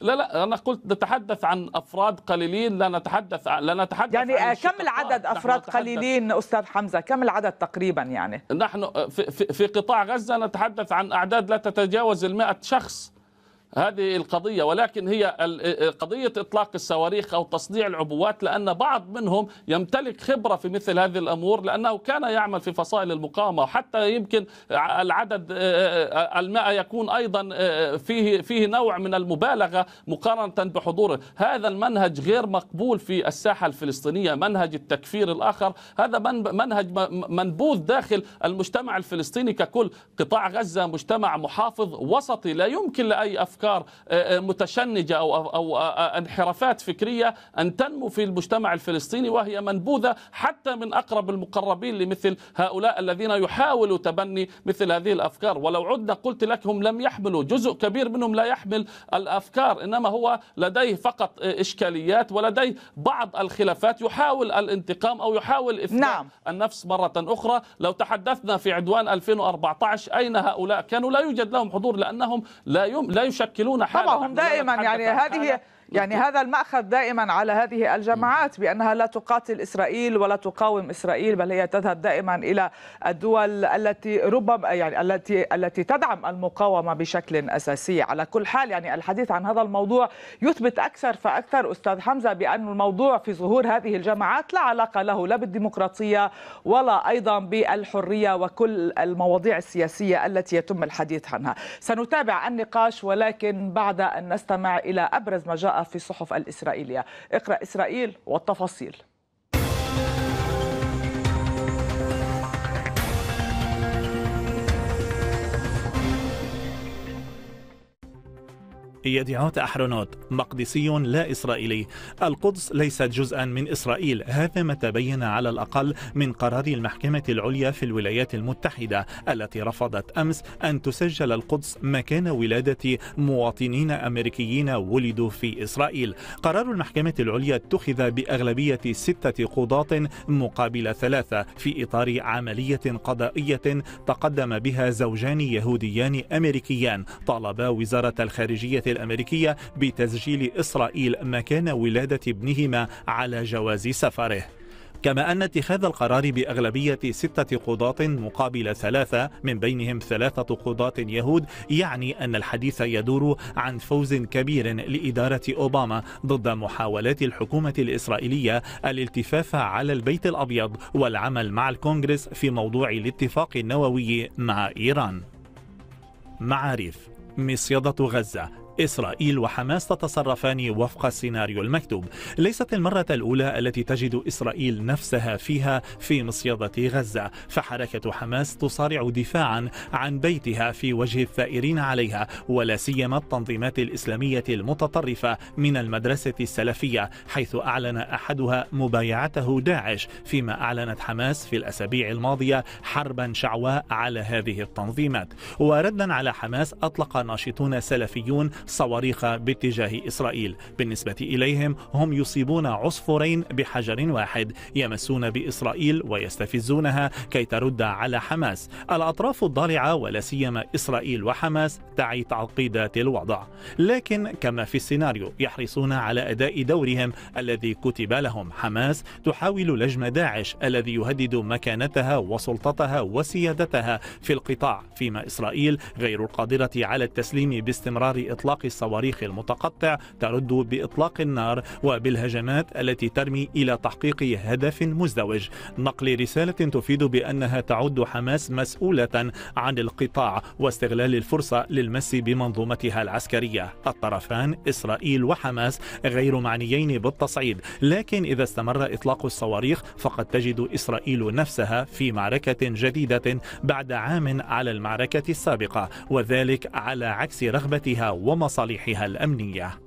لا لا انا قلت نتحدث عن افراد قليلين لا نتحدث لا نتحدث يعني عن كم العدد افراد قليلين استاذ حمزه كم العدد تقريبا يعني نحن في, في, في قطاع غزه نتحدث عن اعداد لا تتجاوز ال شخص هذه القضية ولكن هي قضية إطلاق الصواريخ أو تصنيع العبوات لأن بعض منهم يمتلك خبرة في مثل هذه الأمور لأنه كان يعمل في فصائل المقاومة وحتى يمكن العدد آه، آه، الماء يكون أيضا آه، فيه, فيه نوع من المبالغة مقارنة بحضوره هذا المنهج غير مقبول في الساحة الفلسطينية منهج التكفير الآخر هذا منهج منبوذ داخل المجتمع الفلسطيني ككل قطاع غزة مجتمع محافظ وسطي لا يمكن لأي أفكار افكار آه، آه، متشنجه او او آه، انحرافات فكريه ان تنمو في المجتمع الفلسطيني وهي منبوذه حتى من اقرب المقربين لمثل هؤلاء الذين يحاولوا تبني مثل هذه الافكار ولو عدنا قلت لك هم لم يحملوا جزء كبير منهم لا يحمل الافكار انما هو لديه فقط اشكاليات ولديه بعض الخلافات يحاول الانتقام او يحاول اثبات نعم. النفس مره اخرى لو تحدثنا في عدوان 2014 اين هؤلاء كانوا لا يوجد لهم حضور لانهم لا يم... لا يشكل يشكلون حالة طبعا هم دائما يعني هذه يعني هذا المأخذ دائما على هذه الجماعات بأنها لا تقاتل إسرائيل ولا تقاوم إسرائيل بل هي تذهب دائما إلى الدول التي ربما يعني التي التي تدعم المقاومة بشكل أساسي على كل حال يعني الحديث عن هذا الموضوع يثبت أكثر فأكثر أستاذ حمزة بأن الموضوع في ظهور هذه الجماعات لا علاقة له لا بالديمقراطية ولا أيضا بالحرية وكل المواضيع السياسية التي يتم الحديث عنها سنتابع النقاش ولكن بعد أن نستمع إلى أبرز ما جاء في الصحف الإسرائيلية اقرأ إسرائيل والتفاصيل يدعوت أحرونوت مقدسي لا إسرائيلي القدس ليست جزءا من إسرائيل هذا ما تبين على الأقل من قرار المحكمة العليا في الولايات المتحدة التي رفضت أمس أن تسجل القدس مكان ولادة مواطنين أمريكيين ولدوا في إسرائيل قرار المحكمة العليا اتخذ بأغلبية ستة قضاة مقابل ثلاثة في إطار عملية قضائية تقدم بها زوجان يهوديان أمريكيان طالبا وزارة الخارجية الأمريكية بتسجيل إسرائيل مكان ولادة ابنهما على جواز سفره كما أن اتخاذ القرار بأغلبية ستة قضاة مقابل ثلاثة من بينهم ثلاثة قضاة يهود يعني أن الحديث يدور عن فوز كبير لإدارة أوباما ضد محاولات الحكومة الإسرائيلية الالتفاف على البيت الأبيض والعمل مع الكونغرس في موضوع الاتفاق النووي مع إيران معارف مصيدة غزة إسرائيل وحماس تتصرفان وفق السيناريو المكتوب ليست المرة الأولى التي تجد إسرائيل نفسها فيها في مصيدة غزة فحركة حماس تصارع دفاعا عن بيتها في وجه الثائرين عليها ولا سيما التنظيمات الإسلامية المتطرفة من المدرسة السلفية حيث أعلن أحدها مبايعته داعش فيما أعلنت حماس في الأسابيع الماضية حربا شعواء على هذه التنظيمات وردا على حماس أطلق ناشطون سلفيون صواريخ باتجاه إسرائيل بالنسبة إليهم هم يصيبون عصفورين بحجر واحد يمسون بإسرائيل ويستفزونها كي ترد على حماس الأطراف الضالعة ولا سيما إسرائيل وحماس تعي تعقيدات الوضع لكن كما في السيناريو يحرصون على أداء دورهم الذي كتب لهم حماس تحاول لجم داعش الذي يهدد مكانتها وسلطتها وسيادتها في القطاع فيما إسرائيل غير القادرة على التسليم باستمرار إطلاق إطلاق الصواريخ المتقطع ترد بإطلاق النار وبالهجمات التي ترمي إلى تحقيق هدف مزدوج نقل رسالة تفيد بأنها تعد حماس مسؤولة عن القطاع واستغلال الفرصة للمس بمنظومتها العسكرية الطرفان إسرائيل وحماس غير معنيين بالتصعيد لكن إذا استمر إطلاق الصواريخ فقد تجد إسرائيل نفسها في معركة جديدة بعد عام على المعركة السابقة وذلك على عكس رغبتها وم ومصالحها الأمنية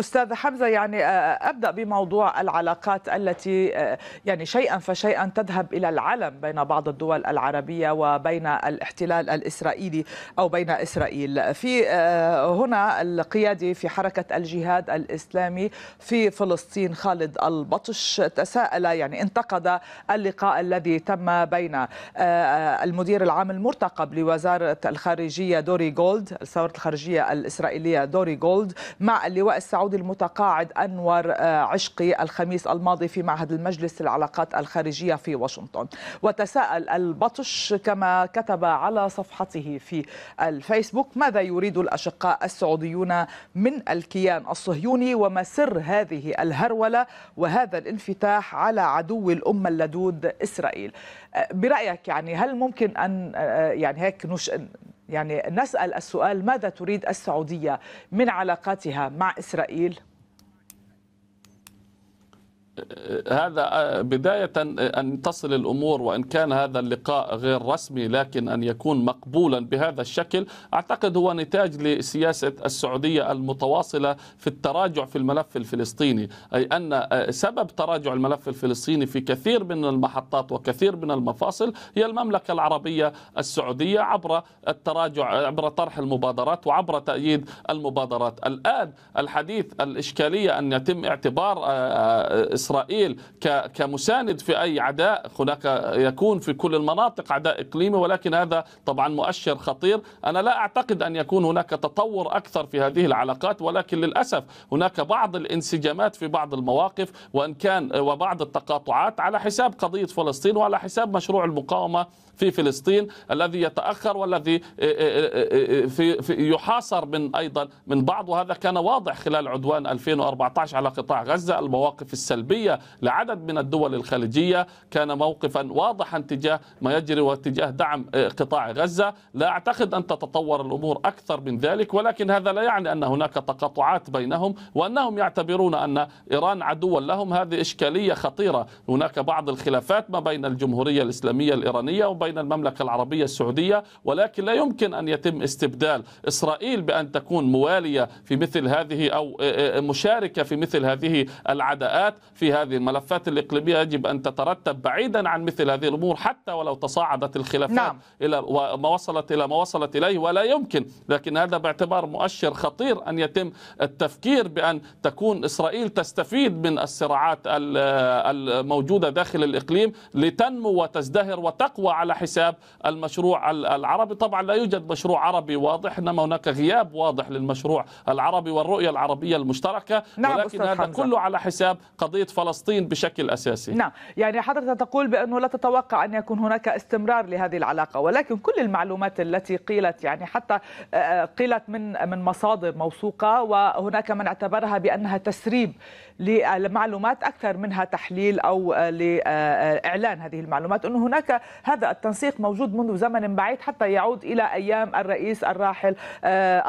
استاذ حمزه يعني آه، آه، ابدا بموضوع العلاقات التي آه، يعني شيئا فشيئا تذهب الى العلم بين بعض الدول العربيه وبين الاحتلال الاسرائيلي او بين اسرائيل في هنا القيادي في حركه الجهاد الاسلامي في فلسطين خالد البطش تساءل يعني انتقد اللقاء الذي تم بين المدير العام المرتقب لوزاره الخارجيه دوري جولد الثوره الخارجيه الاسرائيليه دوري جولد مع اللواء السعودي السعودي المتقاعد أنور آه، عشقي الخميس الماضي في معهد المجلس العلاقات الخارجية في واشنطن وتساءل البطش كما كتب على صفحته في الفيسبوك ماذا يريد الأشقاء السعوديون من الكيان الصهيوني وما سر هذه الهرولة وهذا الانفتاح على عدو الأمة اللدود إسرائيل آه، برأيك يعني هل ممكن أن آه، يعني هيك نش... يعني نسأل السؤال ماذا تريد السعودية من علاقاتها مع إسرائيل هذا آه، بداية آه، أن تصل الأمور وإن كان هذا اللقاء غير رسمي لكن أن يكون مقبولا بهذا الشكل أعتقد هو نتاج لسياسة السعودية المتواصلة في التراجع في الملف الفلسطيني أي أن آه، سبب تراجع الملف الفلسطيني في كثير من المحطات وكثير من المفاصل هي المملكة العربية السعودية عبر التراجع عبر طرح المبادرات وعبر تأييد المبادرات الآن الحديث الإشكالية أن يتم اعتبار إسرائيل إسرائيل كمساند في أي عداء هناك يكون في كل المناطق عداء إقليمي ولكن هذا طبعا مؤشر خطير أنا لا أعتقد أن يكون هناك تطور أكثر في هذه العلاقات ولكن للأسف هناك بعض الانسجامات في بعض المواقف وإن كان وبعض التقاطعات على حساب قضية فلسطين وعلى حساب مشروع المقاومة في فلسطين الذي يتأخر والذي آه، آه، آه، يحاصر من أيضا من بعض وهذا كان واضح خلال عدوان 2014 على قطاع غزة المواقف السلبية الأوروبية لعدد من الدول الخليجية كان موقفا واضحا تجاه ما يجري واتجاه دعم آه، قطاع غزة لا أعتقد أن تتطور الأمور أكثر من ذلك ولكن هذا لا يعني أن هناك تقاطعات بينهم وأنهم يعتبرون أن إيران عدوا لهم هذه إشكالية خطيرة هناك بعض الخلافات ما بين الجمهورية الإسلامية الإيرانية وبين المملكة العربية السعودية ولكن لا يمكن أن يتم استبدال إسرائيل بأن تكون موالية في مثل هذه أو آه، آه، مشاركة في مثل هذه العداءات في هذه الملفات الإقليمية يجب أن تترتب بعيدا عن مثل هذه الأمور حتى ولو تصاعدت الخلافات نعم. إلى وما وصلت إلى ما وصلت إليه ولا يمكن لكن هذا باعتبار مؤشر خطير أن يتم التفكير بأن تكون إسرائيل تستفيد من الصراعات الموجودة داخل الإقليم لتنمو وتزدهر وتقوى على حساب المشروع العربي طبعا لا يوجد مشروع عربي واضح إنما هناك غياب واضح للمشروع العربي والرؤية العربية المشتركة نعم ولكن هذا حمزة. كله على حساب قضية فلسطين بشكل أساسي نعم يعني حضرتك تقول بأنه لا تتوقع أن يكون هناك استمرار لهذه العلاقة ولكن كل المعلومات التي قيلت يعني حتى آه، آه، قيلت من من مصادر موثوقة وهناك من اعتبرها بأنها تسريب للمعلومات أكثر منها تحليل أو آه، لإعلان هذه المعلومات أنه هناك هذا التنسيق موجود منذ زمن بعيد حتى يعود إلى أيام الرئيس الراحل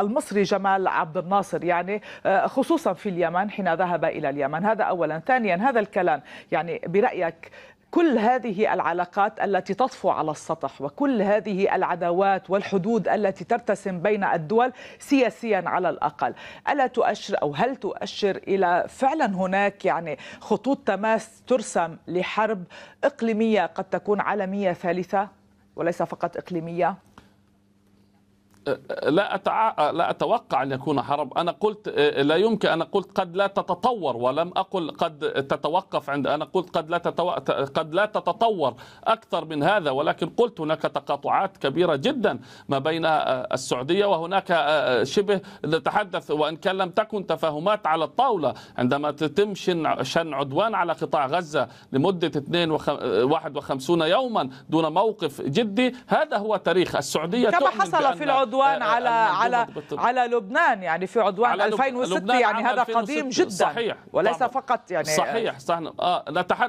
المصري جمال عبد الناصر يعني خصوصا في اليمن حين ذهب إلى اليمن هذا أولا ثانيا ثانيا هذا الكلام يعني برأيك كل هذه العلاقات التي تطفو على السطح وكل هذه العداوات والحدود التي ترتسم بين الدول سياسيا على الاقل، الا تؤشر او هل تؤشر الى فعلا هناك يعني خطوط تماس ترسم لحرب اقليميه قد تكون عالميه ثالثه وليس فقط اقليميه؟ لا أتع... لا اتوقع ان يكون حرب انا قلت آه، لا يمكن انا قلت قد لا تتطور ولم اقل قد تتوقف عند انا قلت قد لا تتو... قد لا تتطور اكثر من هذا ولكن قلت هناك تقاطعات كبيره جدا ما بين آه، السعوديه وهناك آه، شبه نتحدث وان كان لم تكن تفاهمات على الطاوله عندما تتم شن, شن عدوان على قطاع غزه لمده 51 يوما دون موقف جدي هذا هو تاريخ السعوديه كما حصل في العدوان عدوان آه، آه، على على على لبنان يعني في عدوان 2006 يعني هذا قديم جدا صحيح وليس طبعا. فقط يعني صحيح صحيح آه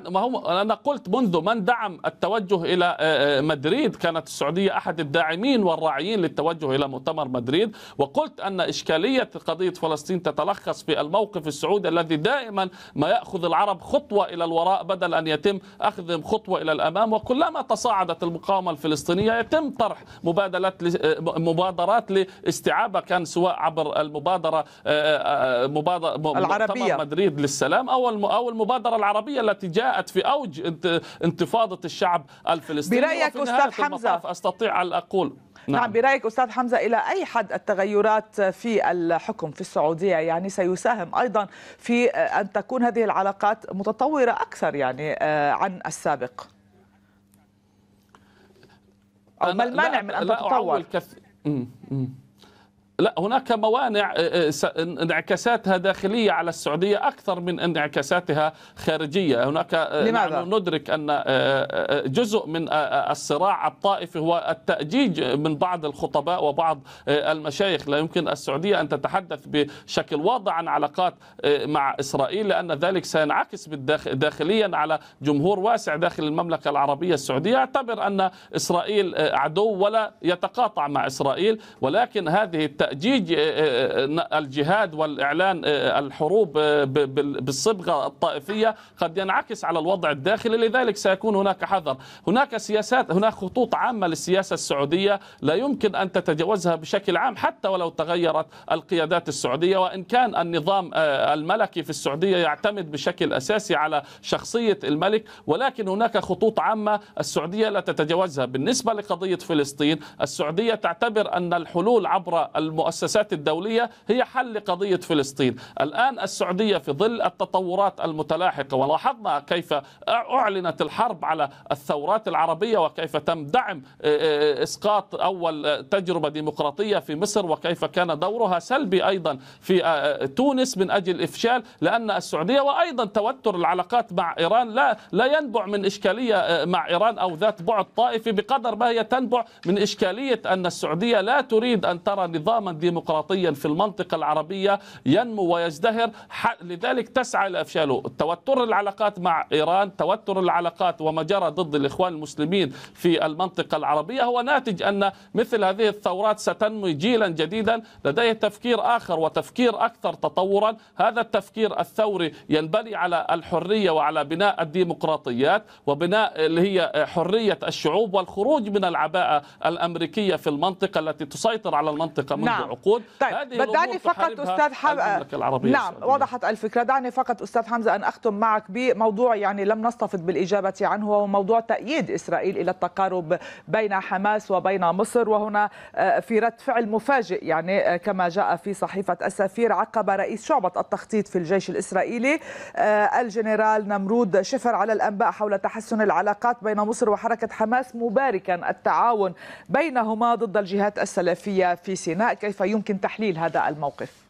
ما هو انا قلت منذ من دعم التوجه الى آه، مدريد كانت السعوديه احد الداعمين والراعيين للتوجه الى مؤتمر مدريد وقلت ان اشكاليه قضيه فلسطين تتلخص في الموقف السعودي الذي دائما ما ياخذ العرب خطوه الى الوراء بدل ان يتم اخذهم خطوه الى الامام وكلما تصاعدت المقاومه الفلسطينيه يتم طرح مبادلات مبادلات مبادرات لاستيعابها كان سواء عبر المبادره آه، آه، آه، مبادره العربيه مدريد للسلام او او المبادره العربيه التي جاءت في اوج انتفاضه الشعب الفلسطيني برايك استاذ حمزه استطيع ان اقول نعم. نعم برأيك أستاذ حمزة إلى أي حد التغيرات في الحكم في السعودية يعني سيساهم أيضا في أن تكون هذه العلاقات متطورة أكثر يعني عن السابق أو ما المانع من أن تتطور 嗯嗯。لا هناك موانع آه، آه، انعكاساتها داخلية على السعودية أكثر من انعكاساتها خارجية هناك آه، لماذا؟ ندرك أن جزء من الصراع الطائفي هو التأجيج من بعض الخطباء وبعض المشايخ لا يمكن السعودية أن تتحدث بشكل واضح عن علاقات مع إسرائيل لأن ذلك سينعكس داخليا على جمهور واسع داخل المملكة العربية السعودية يعتبر أن إسرائيل عدو ولا يتقاطع مع إسرائيل ولكن هذه التأجيج تأجيج آه، آه، آه، الجهاد والإعلان الحروب بالصبغة الطائفية قد ينعكس على الوضع الداخلي لذلك سيكون هناك حذر هناك سياسات هناك خطوط عامة للسياسة السعودية لا يمكن أن تتجاوزها بشكل عام حتى ولو تغيرت القيادات السعودية وإن كان النظام الملكي في السعودية يعتمد بشكل أساسي على شخصية الملك ولكن هناك خطوط عامة السعودية لا تتجاوزها بالنسبة لقضية فلسطين السعودية تعتبر أن الحلول عبر المؤسسة المؤسسات الدولية هي حل قضية فلسطين الآن السعودية في ظل التطورات المتلاحقة ولاحظنا كيف أعلنت الحرب على الثورات العربية وكيف تم دعم آه، آه، إسقاط أول تجربة ديمقراطية في مصر وكيف كان دورها سلبي أيضا في آه، تونس من أجل إفشال لأن السعودية وأيضا توتر العلاقات مع إيران لا لا ينبع من إشكالية مع إيران أو ذات بعد طائفي بقدر ما هي تنبع من إشكالية أن السعودية لا تريد أن ترى نظام نظاما ديمقراطيا في المنطقة العربية ينمو ويزدهر لذلك تسعى لأفشاله توتر العلاقات مع إيران توتر العلاقات وما جرى ضد الإخوان المسلمين في المنطقة العربية هو ناتج أن مثل هذه الثورات ستنمو جيلا جديدا لديه تفكير آخر وتفكير أكثر تطورا هذا التفكير الثوري ينبني على الحرية وعلى بناء الديمقراطيات وبناء اللي هي حرية الشعوب والخروج من العباءة الأمريكية في المنطقة التي تسيطر على المنطقة منذ نعم. منذ عقود طيب دعني فقط استاذ العربية نعم السعودية. وضحت الفكره دعني فقط استاذ حمزه ان اختم معك بموضوع يعني لم نستفض بالاجابه عنه وهو موضوع تاييد اسرائيل الى التقارب بين حماس وبين مصر وهنا آه، في رد فعل مفاجئ يعني آه، كما جاء في صحيفه السفير عقب رئيس شعبه التخطيط في الجيش الاسرائيلي آه، الجنرال نمرود شفر على الانباء حول تحسن العلاقات بين مصر وحركه حماس مباركا التعاون بينهما ضد الجهات السلفيه في سيناء كيف يمكن تحليل هذا الموقف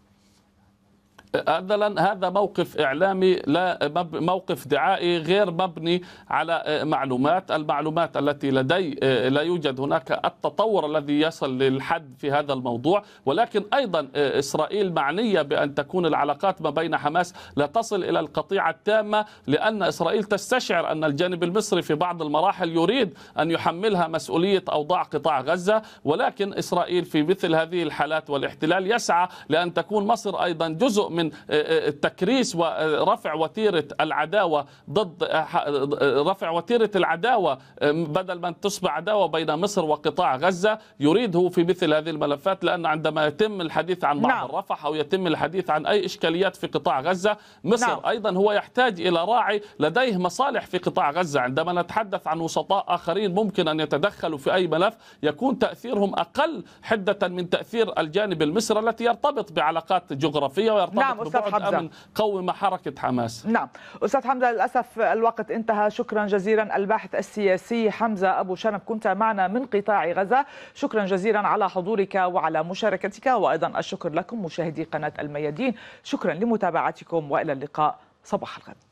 اولا هذا موقف اعلامي لا موقف دعائي غير مبني على آه، معلومات المعلومات التي لدي آه، لا يوجد هناك التطور الذي يصل للحد في هذا الموضوع ولكن ايضا آه، اسرائيل معنيه بان تكون العلاقات ما بين حماس لا تصل الى القطيعه التامه لان اسرائيل تستشعر ان الجانب المصري في بعض المراحل يريد ان يحملها مسؤوليه اوضاع قطاع غزه ولكن اسرائيل في مثل هذه الحالات والاحتلال يسعى لان تكون مصر ايضا جزء من من آه، آه، تكريس ورفع وتيره العداوه ضد آه، رفع وتيره العداوه بدل ما تصبح عداوه بين مصر وقطاع غزه يريده في مثل هذه الملفات لان عندما يتم الحديث عن بعض نعم. الرفح او يتم الحديث عن اي اشكاليات في قطاع غزه مصر نعم. ايضا هو يحتاج الى راعي لديه مصالح في قطاع غزه عندما نتحدث عن وسطاء اخرين ممكن ان يتدخلوا في اي ملف يكون تاثيرهم اقل حده من تاثير الجانب المصري التي يرتبط بعلاقات جغرافيه ويرتبط نعم. نعم أستاذ حمزة أمن قوي مع حركة حماس نعم أستاذ حمزة للأسف الوقت انتهى شكرا جزيلا الباحث السياسي حمزة أبو شنب كنت معنا من قطاع غزة شكرا جزيلا على حضورك وعلى مشاركتك وأيضا الشكر لكم مشاهدي قناة الميادين شكرا لمتابعتكم وإلى اللقاء صباح الخير